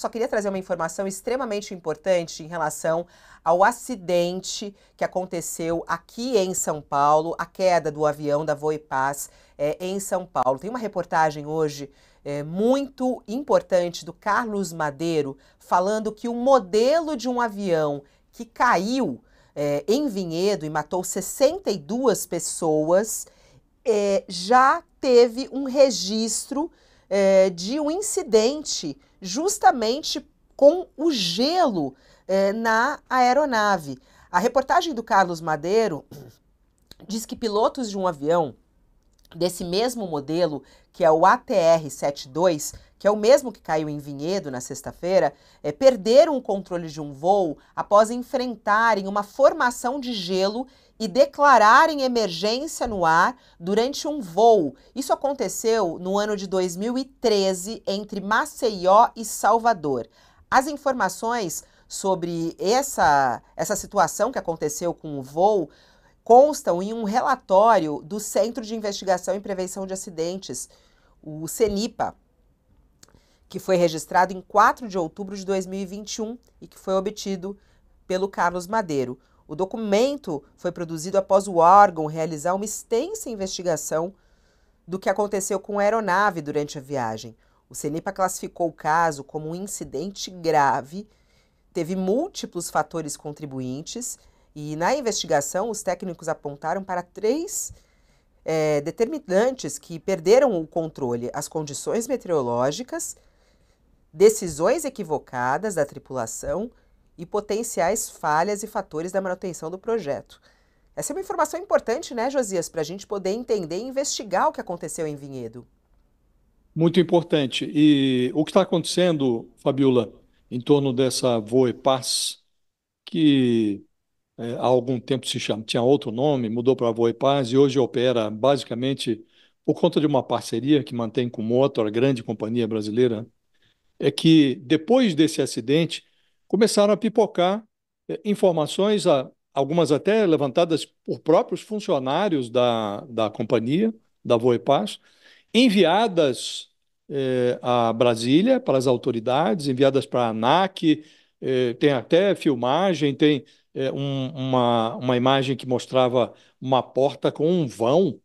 só queria trazer uma informação extremamente importante em relação ao acidente que aconteceu aqui em São Paulo, a queda do avião da Voipaz é, em São Paulo. Tem uma reportagem hoje é, muito importante do Carlos Madeiro falando que o modelo de um avião que caiu é, em Vinhedo e matou 62 pessoas é, já teve um registro é, de um incidente justamente com o gelo é, na aeronave. A reportagem do Carlos Madeiro diz que pilotos de um avião desse mesmo modelo, que é o ATR-72, que é o mesmo que caiu em Vinhedo na sexta-feira, é, perderam o controle de um voo após enfrentarem uma formação de gelo e declararem emergência no ar durante um voo. Isso aconteceu no ano de 2013 entre Maceió e Salvador. As informações sobre essa, essa situação que aconteceu com o voo constam em um relatório do Centro de Investigação e Prevenção de Acidentes, o CENIPA, que foi registrado em 4 de outubro de 2021 e que foi obtido pelo Carlos Madeiro. O documento foi produzido após o órgão realizar uma extensa investigação do que aconteceu com a aeronave durante a viagem. O CENIPA classificou o caso como um incidente grave, teve múltiplos fatores contribuintes e, na investigação, os técnicos apontaram para três é, determinantes que perderam o controle: as condições meteorológicas, decisões equivocadas da tripulação e potenciais falhas e fatores da manutenção do projeto. Essa é uma informação importante, né, Josias, para a gente poder entender e investigar o que aconteceu em Vinhedo. Muito importante. E o que está acontecendo, Fabiola, em torno dessa Voe Paz, que é, há algum tempo se chama, tinha outro nome, mudou para Voe Paz e hoje opera basicamente por conta de uma parceria que mantém com Motor, a grande companhia brasileira é que, depois desse acidente, começaram a pipocar é, informações, algumas até levantadas por próprios funcionários da, da companhia, da Voepass, enviadas eh, a Brasília para as autoridades, enviadas para a ANAC, é, tem até filmagem, tem um, uma, uma imagem que mostrava uma porta com um vão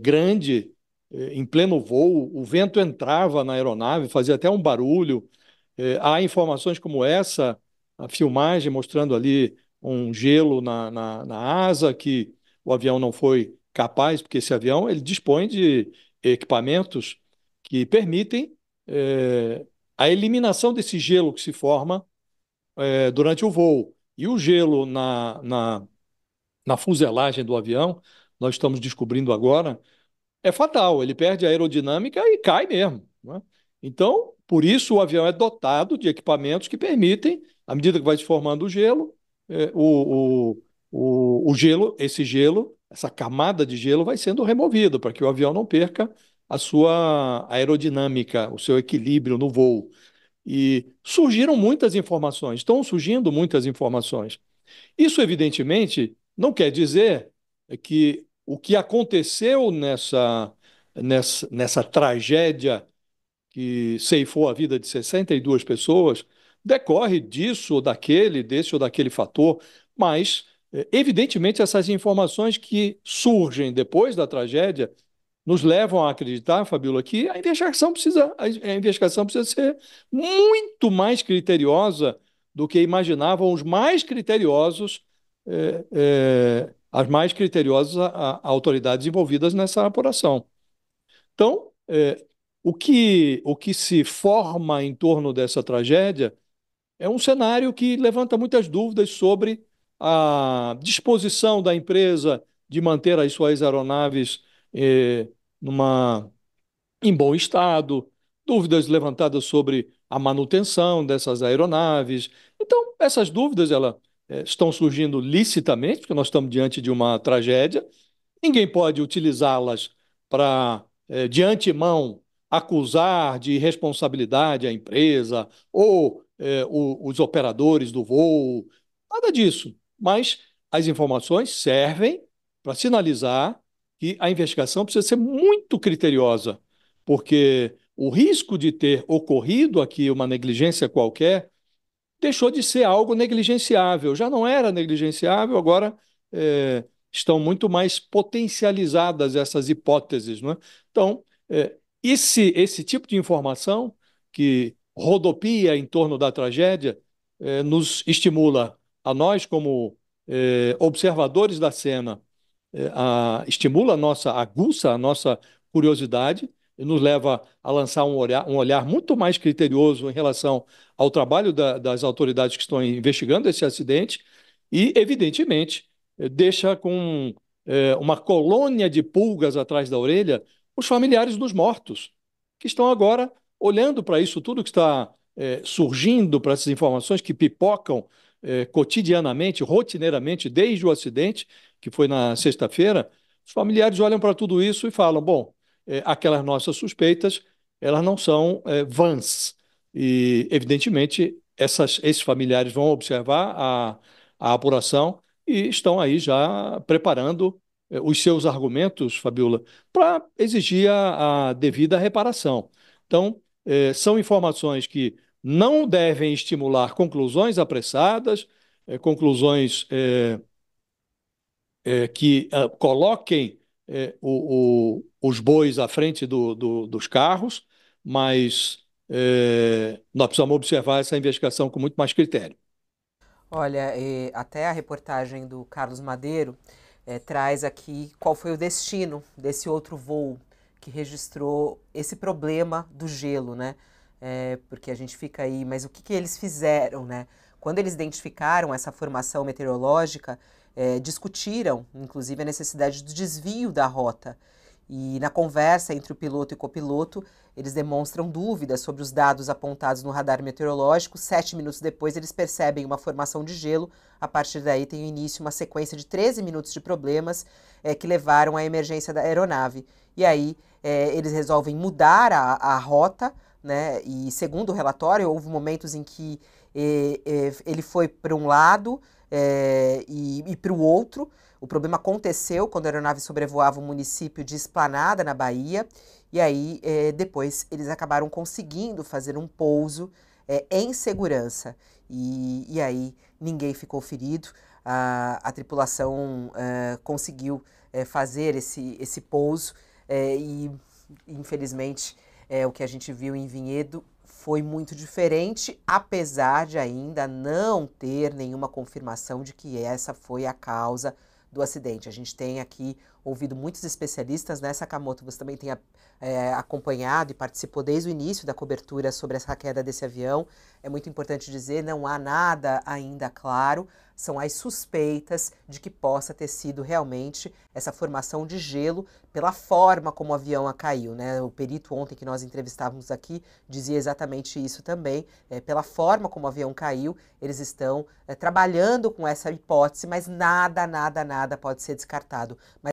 grande eh, em pleno voo, o vento entrava na aeronave, fazia até um barulho. Eh, há informações como essa, a filmagem mostrando ali um gelo na, na, na asa, que o avião não foi capaz, porque esse avião ele dispõe de equipamentos que permitem é, a eliminação desse gelo que se forma é, durante o voo. E o gelo na, na, na fuselagem do avião, nós estamos descobrindo agora, é fatal, ele perde a aerodinâmica e cai mesmo. Né? Então, por isso, o avião é dotado de equipamentos que permitem, à medida que vai se formando o gelo, é, o, o, o, o, gelo, esse gelo, essa camada de gelo vai sendo removido para que o avião não perca a sua aerodinâmica, o seu equilíbrio no voo. E surgiram muitas informações, estão surgindo muitas informações. Isso, evidentemente, não quer dizer que o que aconteceu nessa, nessa, nessa tragédia que ceifou a vida de 62 pessoas decorre disso ou daquele, desse ou daquele fator, mas, eh, evidentemente, essas informações que surgem depois da tragédia nos levam a acreditar, Fabíola, que a investigação precisa, a investigação precisa ser muito mais criteriosa do que imaginavam os mais criteriosos é, é, as mais criteriosas a, a autoridades envolvidas nessa apuração. Então, é, o, que, o que se forma em torno dessa tragédia é um cenário que levanta muitas dúvidas sobre a disposição da empresa de manter as suas aeronaves é, numa, em bom estado, dúvidas levantadas sobre a manutenção dessas aeronaves. Então, essas dúvidas ela, é, estão surgindo licitamente, porque nós estamos diante de uma tragédia, ninguém pode utilizá-las para, é, de antemão, acusar de irresponsabilidade a empresa ou é, os operadores do voo, nada disso. Mas as informações servem para sinalizar que a investigação precisa ser muito criteriosa, porque o risco de ter ocorrido aqui uma negligência qualquer deixou de ser algo negligenciável. Já não era negligenciável, agora é, estão muito mais potencializadas essas hipóteses. Não é? Então, é, esse, esse tipo de informação que rodopia em torno da tragédia é, nos estimula a nós, como é, observadores da cena, é, a, estimula a nossa, aguça a nossa curiosidade nos leva a lançar um olhar, um olhar muito mais criterioso em relação ao trabalho da, das autoridades que estão investigando esse acidente e, evidentemente, eh, deixa com é, uma colônia de pulgas atrás da orelha os familiares dos mortos, que estão agora olhando para isso tudo que está é, surgindo, para essas informações que pipocam é, cotidianamente, rotineiramente, desde o acidente, que foi na sexta-feira. Os familiares olham para tudo isso e falam: bom, é, aquelas nossas suspeitas, elas não são é, vãs. E, evidentemente, essas, esses familiares vão observar a, a apuração e estão aí já preparando é, os seus argumentos, Fabiola, para exigir a, a, devida reparação. Então, é, são informações que não devem estimular conclusões apressadas, é, conclusões que ah, coloquem é, o, o, os bois à frente do, do, dos carros, mas é, nós precisamos observar essa investigação com muito mais critério. Olha, até a reportagem do Carlos Madeiro é, traz aqui qual foi o destino desse outro voo que registrou esse problema do gelo, né? É, porque a gente fica aí, mas o que, que eles fizeram, né? Quando eles identificaram essa formação meteorológica, é, discutiram, inclusive, a necessidade do desvio da rota. E na conversa entre o piloto e o copiloto, eles demonstram dúvidas sobre os dados apontados no radar meteorológico. Sete minutos depois, eles percebem uma formação de gelo. A partir daí, tem início uma sequência de 13 minutos de problemas é, que levaram à emergência da aeronave. E aí, é, eles resolvem mudar a, a rota, né? E segundo o relatório, houve momentos em que e, e, ele foi para um lado é, e, e para o outro. O problema aconteceu quando a aeronave sobrevoava o município de Esplanada, na Bahia, e aí é, depois eles acabaram conseguindo fazer um pouso é, em segurança. E, e, aí ninguém ficou ferido, a, a tripulação conseguiu é, fazer esse, esse pouso e, infelizmente, é o que a gente viu em Vinhedo foi muito diferente, apesar de ainda não ter nenhuma confirmação de que essa foi a causa do acidente. A gente tem aqui ouvido muitos especialistas, né, Sakamoto? Você também tem é, acompanhado e participou desde o início da cobertura sobre essa queda desse avião. É muito importante dizer, não há nada ainda claro, são as suspeitas de que possa ter sido realmente essa formação de gelo pela forma como o avião caiu. Né? O perito ontem que nós entrevistávamos aqui dizia exatamente isso também. É, pela forma como o avião caiu, eles estão é, trabalhando com essa hipótese, mas nada, nada, nada pode ser descartado. Mas